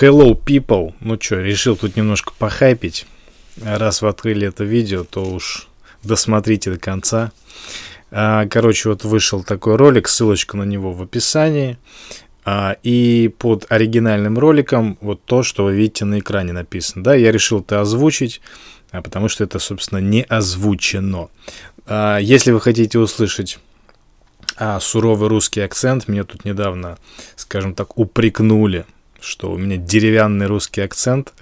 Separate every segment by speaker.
Speaker 1: Hello, people! Ну что, решил тут немножко похайпить. Раз вы открыли это видео, то уж досмотрите до конца. А, короче, вот вышел такой ролик, ссылочка на него в описании. А, и под оригинальным роликом вот то, что вы видите на экране написано. Да, я решил это озвучить, а, потому что это, собственно, не озвучено. Если вы хотите услышать суровый русский акцент, меня тут недавно, скажем так, упрекнули что у меня деревянный русский акцент,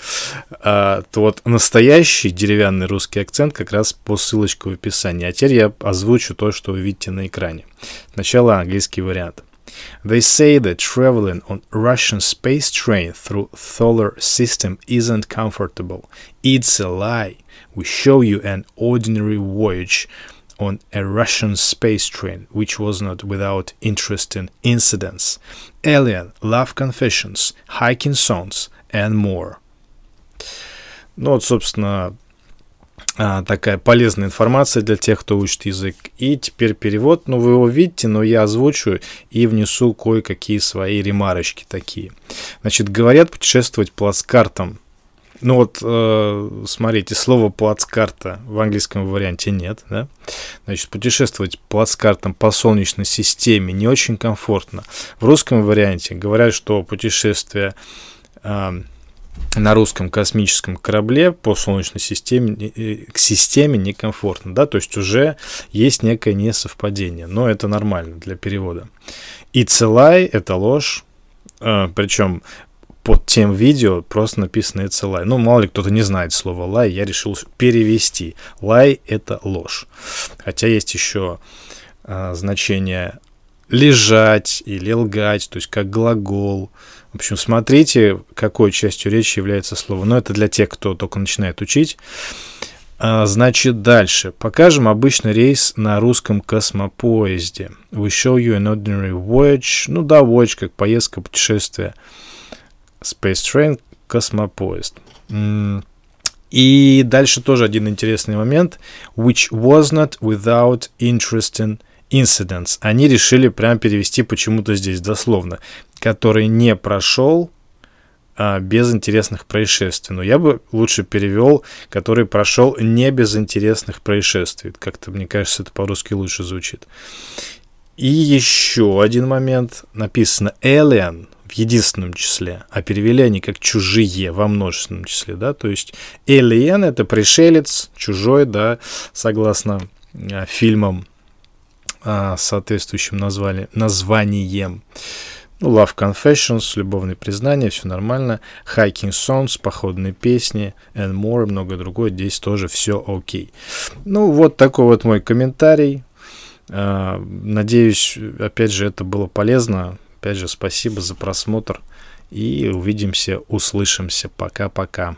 Speaker 1: а, то вот настоящий деревянный русский акцент как раз по ссылочке в описании. А теперь я озвучу то, что вы видите на экране. Сначала английский вариант. They say that traveling on Russian space train through solar system isn't comfortable. It's a lie. We show you an ordinary voyage on a Russian space train, which was not without interesting incidents, Alien, Love Confessions, Hiking Songs and more. Ну вот, собственно, а, такая полезная информация для тех, кто учит язык. И теперь перевод. Ну, вы его видите, но я озвучу и внесу кое-какие свои ремарочки такие. Значит, говорят путешествовать плацкартом – ну вот, э, смотрите, слова плацкарта в английском варианте нет, да? Значит, путешествовать плацкартом по Солнечной системе не очень комфортно. В русском варианте говорят, что путешествие э, на русском космическом корабле по Солнечной системе э, э к системе некомфортно, да? То есть уже есть некое несовпадение, но это нормально для перевода. И целай – это ложь, э, причем под тем видео просто написано «It's a Ну, мало ли кто-то не знает слово лай. я решил перевести. Лай это ложь. Хотя есть еще а, значение «лежать» или «лгать», то есть как глагол. В общем, смотрите, какой частью речи является слово. Но это для тех, кто только начинает учить. А, значит, дальше. Покажем обычный рейс на русском космопоезде. We show you an ordinary voyage. Ну да, voyage, как поездка, путешествие. Space Train космопоезд. И дальше тоже один интересный момент. Which was not without interesting incidents. Они решили прям перевести почему-то здесь дословно. Который не прошел а, без интересных происшествий. Но я бы лучше перевел, который прошел не без интересных происшествий. Как-то, мне кажется, это по-русски лучше звучит. И еще один момент. Написано Alien в единственном числе, а перевели они как чужие во множественном числе, да, то есть alien это пришелец, чужой, да, согласно э, фильмам э, соответствующим назвали, названием. Ну, Love Confessions, любовные признания, все нормально. Hiking Songs, походные песни, and more, многое другое. Здесь тоже все окей. Ну, вот такой вот мой комментарий. А, надеюсь, опять же, это было полезно. Опять же, спасибо за просмотр. И увидимся, услышимся. Пока-пока.